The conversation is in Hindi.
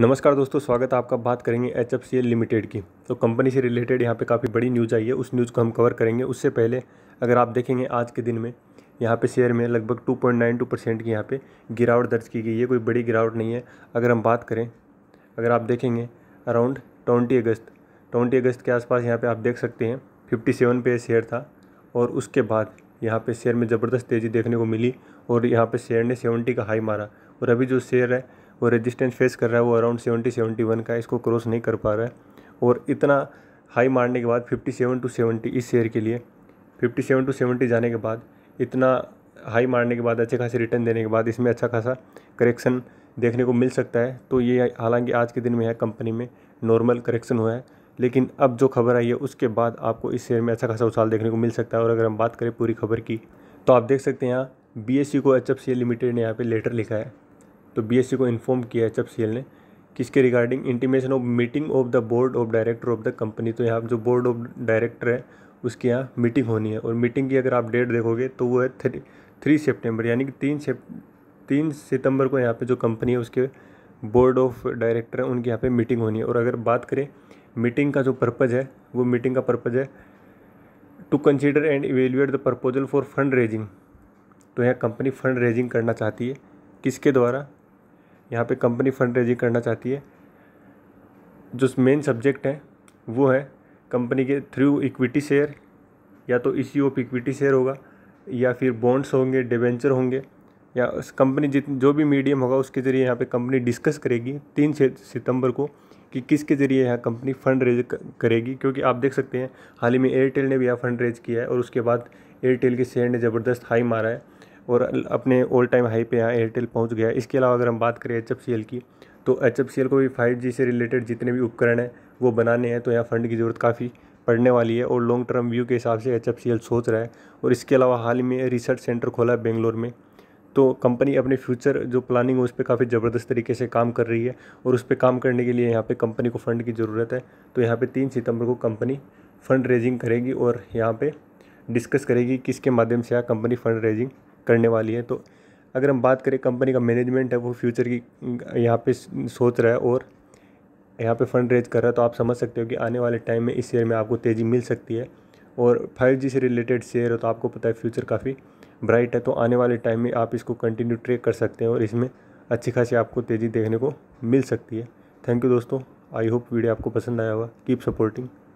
नमस्कार दोस्तों स्वागत है आपका बात करेंगे H F C L limited की तो कंपनी से रिलेटेड यहाँ पे काफ़ी बड़ी न्यूज़ आई है उस न्यूज़ को हम कवर करेंगे उससे पहले अगर आप देखेंगे आज के दिन में यहाँ पे शेयर में लगभग 2.92 परसेंट की यहाँ पे गिरावट दर्ज की गई है कोई बड़ी गिरावट नहीं है अगर हम बात करें अगर आप देखेंगे around twenty August twenty August के आसपास यहाँ पर आप देख सकते हैं फिफ्टी सेवन पे शेयर था और उसके बाद यहाँ पर शेयर में ज़बरदस्त तेज़ी देखने को मिली और यहाँ पर शेयर ने सेवेंटी का हाई मारा और अभी जो शेयर है वो रेजिस्टेंस फेस कर रहा है वो अराउंड सेवेंटी सेवेंटी वन का इसको क्रॉस नहीं कर पा रहा है और इतना हाई मारने के बाद फिफ्टी सेवन टू सेवेंटी इस शेयर के लिए फिफ्टी सेवन टू सेवेंटी जाने के बाद इतना हाई मारने के बाद अच्छे खासे रिटर्न देने के बाद इसमें अच्छा खासा करेक्शन देखने को मिल सकता है तो ये हालांकि आज के दिन में है कंपनी में नॉर्मल करेक्शन हुआ है लेकिन अब जो खबर आई है उसके बाद आपको इस शेयर में अच्छा खासा उछाल देखने को मिल सकता है और अगर हम बात करें पूरी खबर की तो आप देख सकते हैं यहाँ बी e को एच लिमिटेड ने यहाँ पर लेटर लिखा है तो बीएससी e को इन्फॉर्म किया है सी ने किसके regarding intimation of meeting of the board of director of the company तो यहाँ जो बोर्ड ऑफ डायरेक्टर है उसके यहाँ मीटिंग होनी है और मीटिंग की अगर आप डेट देखोगे तो वो है थ्री थ्री सेप्टेम्बर यानी कि तीन से तीन सितंबर को यहाँ पे जो कंपनी है उसके बोर्ड ऑफ डायरेक्टर है उनकी यहाँ पे मीटिंग होनी है और अगर बात करें मीटिंग का जो पर्पज़ है वो मीटिंग का पर्पज़ है to consider and evaluate the proposal for fund raising तो यहाँ कंपनी फंड रेजिंग करना चाहती है किसके द्वारा यहाँ पे कंपनी फंड रेजिंग करना चाहती है जो मेन सब्जेक्ट है वो है कंपनी के थ्रू इक्विटी शेयर या तो इसी ऑफ इक्विटी शेयर होगा या फिर बॉन्ड्स होंगे डिवेंचर होंगे या उस कंपनी जित जो भी मीडियम होगा उसके ज़रिए यहाँ पे कंपनी डिस्कस करेगी तीन सितंबर को कि किसके ज़रिए यहाँ कंपनी फ़ंड रेज करेगी क्योंकि आप देख सकते हैं हाल ही में एयरटेल ने भी यहाँ फ़ंड रेज किया है और उसके बाद एयरटेल के शेयर ने ज़बरदस्त हाई मारा है और अपने ऑल टाइम हाई पे यहाँ एयरटेल पहुँच गया इसके अलावा अगर हम बात करें एच की तो एच को भी फाइव से रिलेटेड जितने भी उपकरण हैं वो बनाने हैं तो यहाँ फ़ंड की ज़रूरत काफ़ी पड़ने वाली है और लॉन्ग टर्म व्यू के हिसाब से एच सोच रहा है और इसके अलावा हाल ही में रिसर्च सेंटर खोला है बेंगलोर में तो कंपनी अपने फ्यूचर जो प्लानिंग है उस पर काफ़ी ज़बरदस्त तरीके से काम कर रही है और उस पर काम करने के लिए यहाँ पे कंपनी को फ़ंड की ज़रूरत है तो यहाँ पे तीन सितंबर को कंपनी फ़ंड रेजिंग करेगी और यहाँ पे डिस्कस करेगी किसके माध्यम से यहाँ कंपनी फ़ंड रेजिंग करने वाली है तो अगर हम बात करें कंपनी का मैनेजमेंट है वो फ्यूचर की यहाँ पे सोच रहा है और यहाँ पे फंड रेज कर रहा है तो आप समझ सकते हो कि आने वाले टाइम में इस शेयर में आपको तेज़ी मिल सकती है और फाइव जी से रिलेटेड शेयर है तो आपको पता है फ्यूचर काफ़ी ब्राइट है तो आने वाले टाइम में आप इसको कंटिन्यू ट्रेक कर सकते हैं और इसमें अच्छी खासी आपको तेज़ी देखने को मिल सकती है थैंक यू दोस्तों आई होप वीडियो आपको पसंद आया होगा कीप सपोर्टिंग